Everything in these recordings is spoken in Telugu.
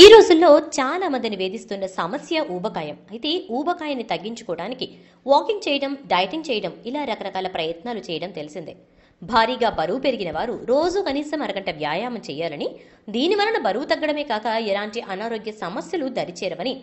ఈ రోజుల్లో చాలా మందిని వేధిస్తున్న సమస్య ఊబకాయం అయితే ఊబకాయాన్ని తగ్గించుకోవడానికి వాకింగ్ చేయడం డైటింగ్ చేయడం ఇలా రకరకాల ప్రయత్నాలు చేయడం తెలిసిందే భారీగా బరువు పెరిగిన వారు రోజు కనీసం అరగంట వ్యాయామం చేయాలని దీని వలన బరువు తగ్గడమే కాక ఎలాంటి అనారోగ్య సమస్యలు దరిచేరవని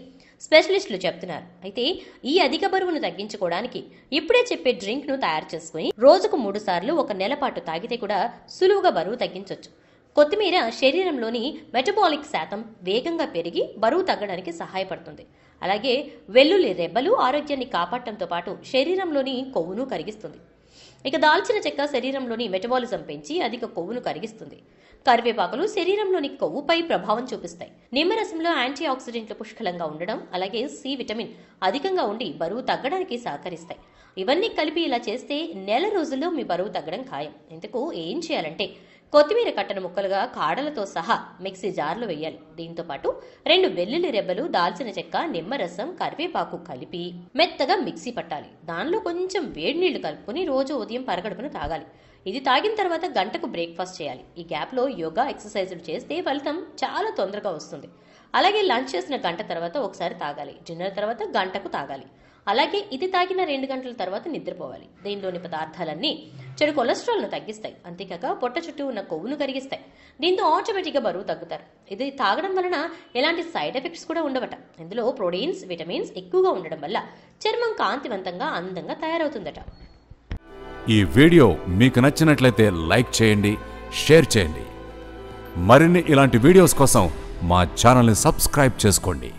స్పెషలిస్టులు చెప్తున్నారు అయితే ఈ అధిక బరువును తగ్గించుకోవడానికి ఇప్పుడే చెప్పే డ్రింక్ ను తయారు చేసుకుని రోజుకు మూడు సార్లు ఒక నెల పాటు తాగితే కూడా సులువుగా బరువు తగ్గించవచ్చు కొత్తిమీర శరీరంలోని మెటబాలిక్ శాతం వేగంగా పెరిగి బరువు తగ్గడానికి సహాయపడుతుంది అలాగే వెల్లుల్లి రెబ్బలు ఆరోగ్యాన్ని కాపాడటంతో పాటు శరీరంలోని కొవ్వును కరిగిస్తుంది ఇక దాల్చిన చెక్క శరీరంలోని మెటబాలిజం పెంచి అధిక కొవ్వును కరిగిస్తుంది కరివేపాకులు శరీరంలోని కొవ్వుపై ప్రభావం చూపిస్తాయి నిమ్మరసంలో యాంటీ ఆక్సిడెంట్లు పుష్కలంగా ఉండడం అలాగే సి విటమిన్ అధికంగా ఉండి బరువు తగ్గడానికి సహకరిస్తాయి ఇవన్నీ కలిపి ఇలా చేస్తే నెల రోజుల్లో మీ బరువు తగ్గడం ఖాయం ఇందుకు ఏం చేయాలంటే కొత్తిమీర కట్టను ముక్కలుగా కాడలతో సహా మిక్సీ జార్లు వేయాలి దీంతో పాటు రెండు వెల్లుల్లి రెబ్బలు దాల్చిన చెక్క నిమ్మరసం కరివేపాకు కలిపి మెత్తగా మిక్సీ పట్టాలి దానిలో కొంచెం వేడి నీళ్లు కలుపుకుని రోజు ఉదయం పరగడుపును తాగాలి ఇది తాగిన తర్వాత గంటకు బ్రేక్ఫాస్ట్ చేయాలి ఈ గ్యాప్లో యోగా ఎక్సర్సైజులు చేస్తే ఫలితం చాలా తొందరగా వస్తుంది అలాగే లంచ్ చేసిన గంట తర్వాత ఒకసారి తాగాలి డిన్నర్ తర్వాత గంటకు తాగాలి అలాగే ఇది తాగిన రెండు గంటల తర్వాత నిద్రపోవాలి దీనిలోని పదార్థాలన్నీ చెడు కొలెస్ట్రాల్ను తగ్గిస్తాయి అంతేకాక పొట్ట చుట్టూ ఉన్న కొవ్వును కరిగిస్తాయి దీంతో ఆటోమేటిక్గా బరువు తగ్గుతారు ఇది తాగడం వలన ఎలాంటి సైడ్ ఎఫెక్ట్స్ కూడా ఉండవట ఇందులో ప్రోటీన్స్ విటమిన్స్ ఎక్కువగా ఉండడం వల్ల చర్మం కాంతివంతంగా అందంగా తయారవుతుందట ఈ వీడియో మీకు నచ్చినట్లయితే లైక్ చేయండి షేర్ చేయండి మరిన్ని ఇలాంటి వీడియోస్ కోసం మా ఛానల్ని సబ్స్క్రైబ్ చేసుకోండి